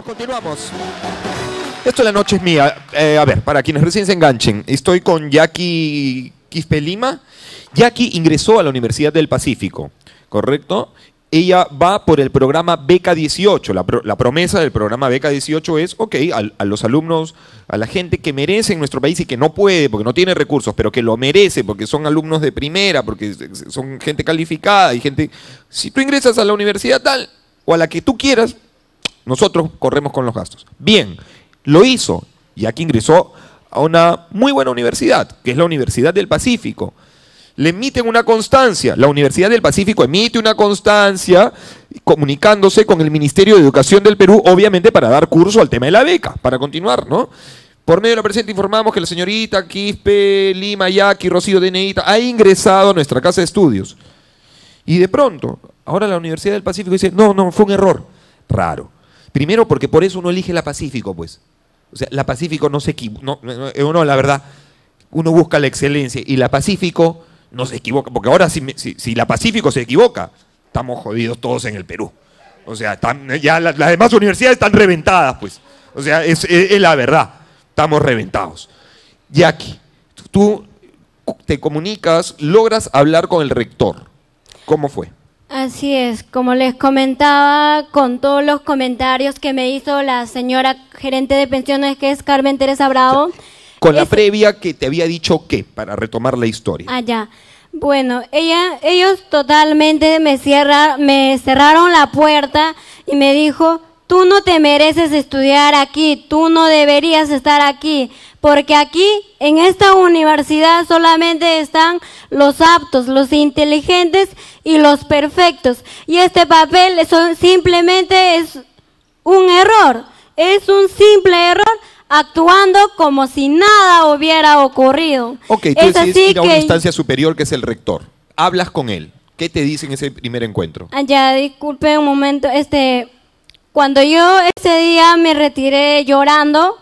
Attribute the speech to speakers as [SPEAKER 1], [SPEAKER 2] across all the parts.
[SPEAKER 1] continuamos. Esto la noche es mía. Eh, a ver, para quienes recién se enganchen, estoy con Jackie Quispe Lima. Jackie ingresó a la Universidad del Pacífico, ¿correcto? Ella va por el programa Beca 18. La, promesa del programa Beca 18 es, ok, a, a, los alumnos, a la gente que merece en nuestro país y que no puede, porque no tiene recursos, pero que lo merece, porque son alumnos de primera, porque son gente calificada y gente... Si tú ingresas a la universidad tal o a la que tú quieras, nosotros corremos con los gastos. Bien, lo hizo, ya que ingresó a una muy buena universidad, que es la Universidad del Pacífico. Le emiten una constancia, la Universidad del Pacífico emite una constancia comunicándose con el Ministerio de Educación del Perú, obviamente para dar curso al tema de la beca, para continuar, ¿no? Por medio de la presente informamos que la señorita Quispe Lima Yaqui Rocío Deneita ha ingresado a nuestra casa de estudios. Y de pronto, ahora la Universidad del Pacífico dice, no, no, fue un error. Raro. Primero porque por eso uno elige la Pacífico, pues. O sea, la Pacífico no se equivoca, no, uno eh, la verdad, uno busca la excelencia y la Pacífico no se equivoca, porque ahora si, si, la Pacífico se equivoca, estamos jodidos todos en el Perú. O sea, ya las, demás universidades están reventadas, pues. O sea, es, es la verdad, estamos reventados. Jackie, tú te comunicas, logras hablar con el rector. ¿Cómo fue?
[SPEAKER 2] Así es, como les comentaba con todos los comentarios que me hizo la señora gerente de pensiones que es Carmen Teresa Bravo.
[SPEAKER 1] con la previa que te había dicho que, para retomar la historia.
[SPEAKER 2] Ah, Bueno, ella, ellos totalmente me, cierra, me cerraron la puerta y me dijo, tú no te mereces estudiar aquí, tú no deberías estar aquí, porque aquí en esta universidad solamente están los aptos, los inteligentes y los perfectos. Y este papel simplemente es un error, es un simple error actuando como si nada hubiera ocurrido. Ok, entonces ir a una instancia
[SPEAKER 1] superior que es el rector. Hablas con él. ¿Qué te dice en ese primer encuentro? Ah,
[SPEAKER 2] ya, disculpe un momento. Este, cuando yo ese día me retiré llorando,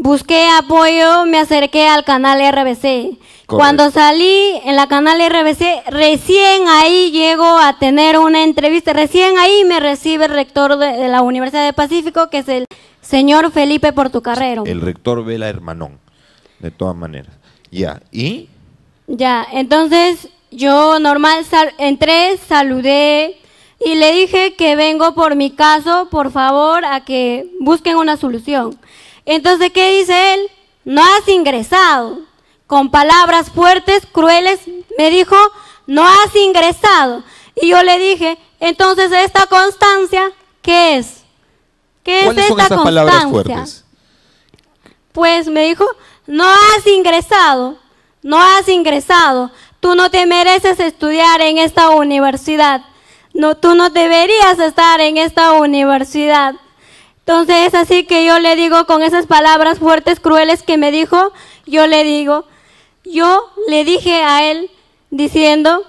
[SPEAKER 2] Busqué apoyo, me acerqué al canal RBC. Cuando salí en la canal RBC, recién ahí llego a tener una entrevista, recién ahí me recibe el rector de, la Universidad de Pacífico, que es el señor Felipe Portucarrero.
[SPEAKER 1] El rector Vela Hermanón, de todas maneras. Ya, ¿y?
[SPEAKER 2] Ya, entonces yo normal entré, saludé y le dije que vengo por mi caso, por favor, a que busquen una solución. Entonces, ¿qué dice él? No has ingresado. Con palabras fuertes, crueles, me dijo, no has ingresado. Y yo le dije, entonces esta constancia, ¿qué es? ¿Qué es esta constancia? palabras fuertes? Pues me dijo, no has ingresado, no has ingresado. Tú no te mereces estudiar en esta universidad. No, tú no deberías estar en esta universidad. Entonces es así que yo le digo con esas palabras fuertes, crueles que me dijo, yo le digo, yo le dije a él diciendo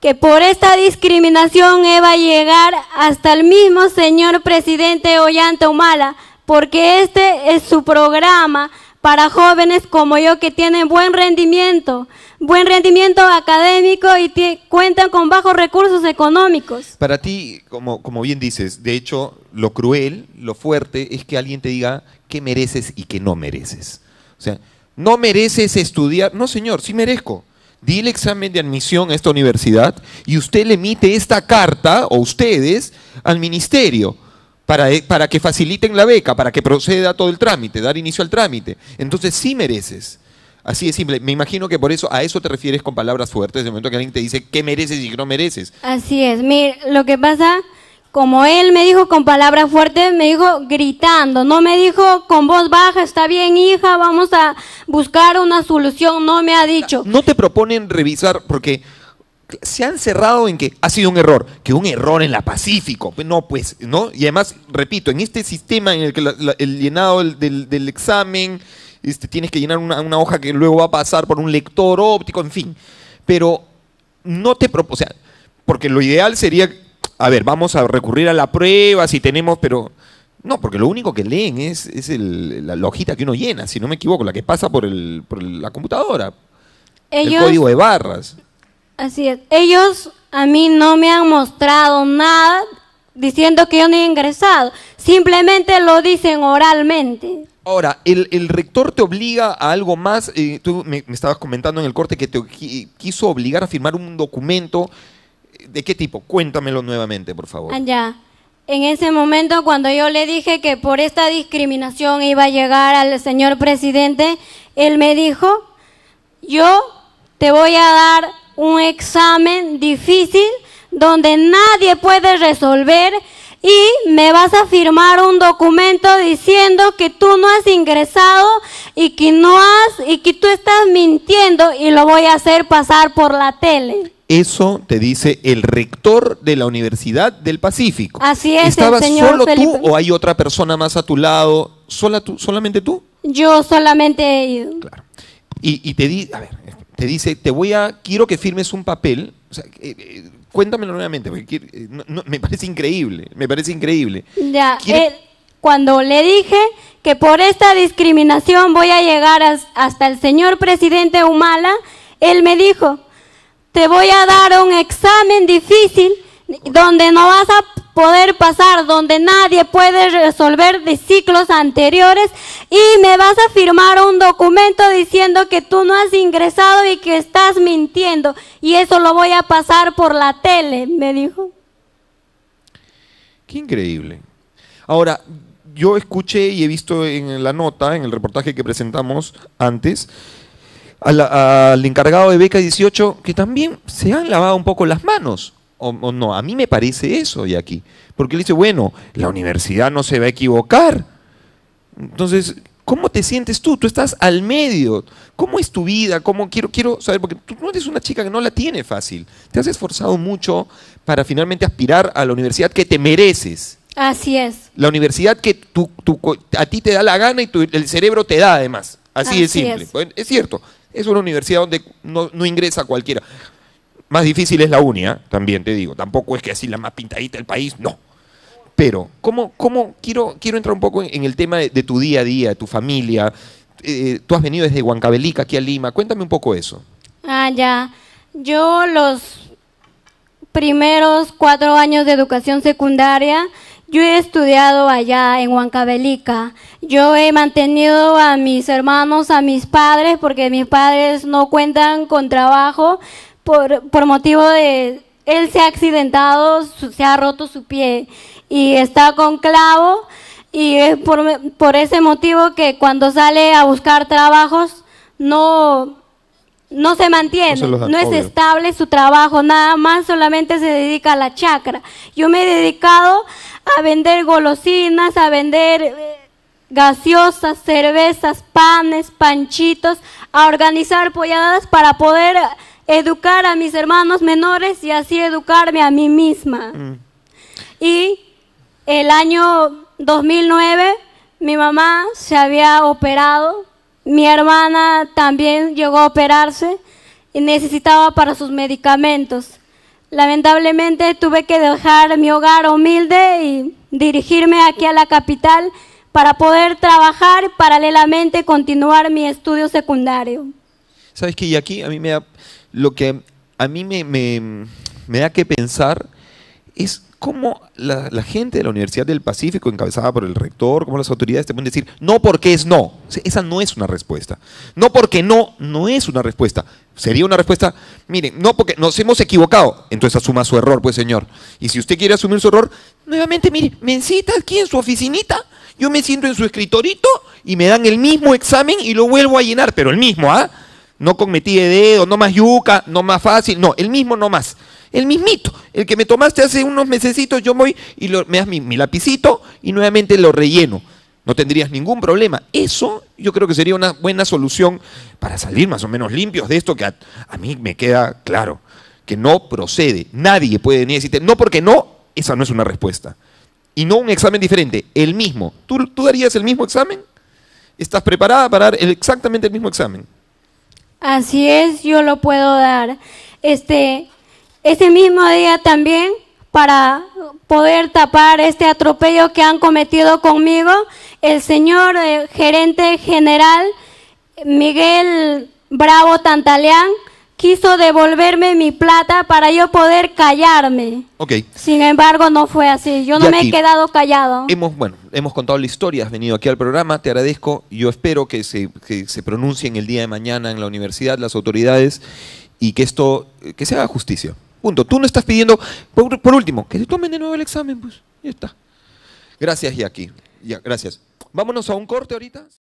[SPEAKER 2] que por esta discriminación iba a llegar hasta el mismo señor presidente Ollanta Humala, porque este es su programa para jóvenes como yo que tienen buen rendimiento buen rendimiento académico y cuentan con bajos recursos económicos.
[SPEAKER 1] Para ti, como, como bien dices, de hecho, lo cruel, lo fuerte, es que alguien te diga qué mereces y qué no mereces. O sea, no mereces estudiar. No, señor, sí merezco. Di el examen de admisión a esta universidad y usted le emite esta carta, o ustedes, al ministerio. Para, eh, para que faciliten la beca, para que proceda todo el trámite, dar inicio al trámite. Entonces sí mereces. Así es simple. Me imagino que por eso a eso te refieres con palabras fuertes, de momento que alguien te dice qué mereces y qué no mereces.
[SPEAKER 2] Así es. Mir, lo que pasa, como él me dijo con palabras fuertes, me dijo gritando, no me dijo con voz baja, está bien hija, vamos a buscar una
[SPEAKER 1] solución, no me ha dicho. No te proponen revisar porque se han cerrado en que ha sido un error, que un error en la Pacífico. Pues no, pues, ¿no? Y además, repito, en este sistema en el que el llenado del examen tienes que llenar una, hoja que luego va a pasar por un lector óptico, en fin. Pero no te propongo, porque lo ideal sería, a ver, vamos a recurrir a la prueba si tenemos, pero no, porque lo único que leen es, es la, hojita que uno llena, si no me equivoco, la que pasa por, el, por la computadora.
[SPEAKER 2] el código de barras. Así es. Ellos a mí no me han mostrado nada diciendo que yo no he ingresado, simplemente lo dicen oralmente.
[SPEAKER 1] Ahora, el, rector te obliga a algo más, tú me, estabas comentando en el corte que te quiso obligar a firmar un documento, ¿de qué tipo? Cuéntamelo nuevamente, por favor. Ah,
[SPEAKER 2] ya, en ese momento cuando yo le dije que por esta discriminación iba a llegar al señor presidente, él me dijo, yo te voy a dar un examen difícil donde nadie puede resolver y me vas a firmar un documento diciendo que tú no has ingresado y que no has y que tú estás mintiendo y lo voy a hacer pasar por la tele.
[SPEAKER 1] Eso te dice el rector de la Universidad del Pacífico.
[SPEAKER 2] Así es, ¿Estabas solo tú
[SPEAKER 1] o hay otra persona más a tu lado? ¿Sola tú, ¿Solamente tú?
[SPEAKER 2] Yo solamente Claro.
[SPEAKER 1] Y, te, di, a ver, te dice, te voy a, quiero que firmes un papel, eh, eh, cuéntamelo nuevamente, porque eh, me parece increíble, me parece increíble.
[SPEAKER 2] Ya, eh, cuando le dije que por esta discriminación voy a llegar hasta el señor presidente Humala, él me dijo, te voy a dar un examen difícil donde no vas a poder pasar, donde nadie puede resolver de ciclos anteriores y me vas a firmar un documento diciendo que tú no has ingresado y que estás mintiendo y eso lo voy a pasar por la tele, me dijo.
[SPEAKER 1] Qué increíble. Ahora, yo escuché y he visto en la nota, en el reportaje que presentamos antes, al, encargado de Beca 18 que también se han lavado un poco las manos o, no? A mí me parece eso de aquí. Porque él dice, bueno, la universidad no se va a equivocar. Entonces, ¿Cómo te sientes tú? Tú estás al medio. ¿Cómo es tu vida? ¿Cómo quiero, quiero saber? Porque tú no eres una chica que no la tiene fácil. Te has esforzado mucho para finalmente aspirar a la universidad que te mereces.
[SPEAKER 2] Así es.
[SPEAKER 1] La universidad que tu, a ti te da la gana y el cerebro te da además. Así, es, de simple. Es. cierto. Es una universidad donde no, no ingresa cualquiera. Más difícil es la UNIA, ¿ah? también te digo. Tampoco es que así la más pintadita del país, no. Pero, ¿cómo, cómo quiero, quiero entrar un poco en, el tema de, tu día a día, de tu familia? Eh, tú has venido desde Huancabelica aquí a Lima. Cuéntame un poco eso.
[SPEAKER 2] Ah, ya. Yo los primeros cuatro años de educación secundaria, yo he estudiado allá en Huancabelica. Yo he mantenido a mis hermanos, a mis padres, porque mis padres no cuentan con trabajo por, motivo de él se ha accidentado, se ha roto su pie y está con clavo y es por, ese motivo que cuando sale a buscar trabajos no, no se mantiene, no es estable su trabajo, nada más solamente se dedica a la chacra. Yo me he dedicado a vender golosinas, a vender eh, gaseosas, cervezas, panes, panchitos, a organizar polladas para poder educar a mis hermanos menores y así educarme a mí misma. Mm. Y el año 2009 mi mamá se había operado, mi hermana también llegó a operarse y necesitaba para sus medicamentos. Lamentablemente tuve que dejar mi hogar humilde y dirigirme aquí a la capital para poder trabajar paralelamente continuar mi estudio secundario.
[SPEAKER 1] Sabes que y aquí a mí me lo que a mí me, me, da que pensar es cómo la, gente de la Universidad del Pacífico, encabezada por el rector, cómo las autoridades te pueden decir, no porque es no. esa no es una respuesta. No porque no, no es una respuesta. Sería una respuesta, miren, no porque nos hemos equivocado. Entonces asuma su error, pues señor. Y si usted quiere asumir su error, nuevamente, mire, me cita aquí en su oficinita, yo me siento en su escritorito y me dan el mismo examen y lo vuelvo a llenar, pero el mismo, ¿ah? no con metí de dedo, no más yuca, no más fácil, no, el mismo no más. El mismito, el que me tomaste hace unos mesecitos, yo voy y lo, me das mi, lapicito y nuevamente lo relleno. No tendrías ningún problema. Eso yo creo que sería una buena solución para salir más o menos limpios de esto que a, mí me queda claro, que no procede. Nadie puede venir decirte, no porque no, esa no es una respuesta. Y no un examen diferente, el mismo. ¿Tú, tú darías el mismo examen? ¿Estás preparada para dar exactamente el mismo examen?
[SPEAKER 2] Así es, yo lo puedo dar. Este, ese mismo día también para poder tapar este atropello que han cometido conmigo, el señor eh, gerente general Miguel Bravo Tantaleán quiso devolverme mi plata para yo poder callarme. Okay. Sin embargo, no fue así. Yo no me he quedado callado.
[SPEAKER 1] Hemos, bueno, hemos contado la historia, has venido aquí al programa, te agradezco. Yo espero que se, que se pronuncien el día de mañana en la universidad las autoridades y que esto, eh, que se haga justicia. Punto. Tú no estás pidiendo, por, último, que se tomen de nuevo el examen, pues. Ya está. Gracias, Jackie. Ya, gracias. Vámonos a un corte ahorita.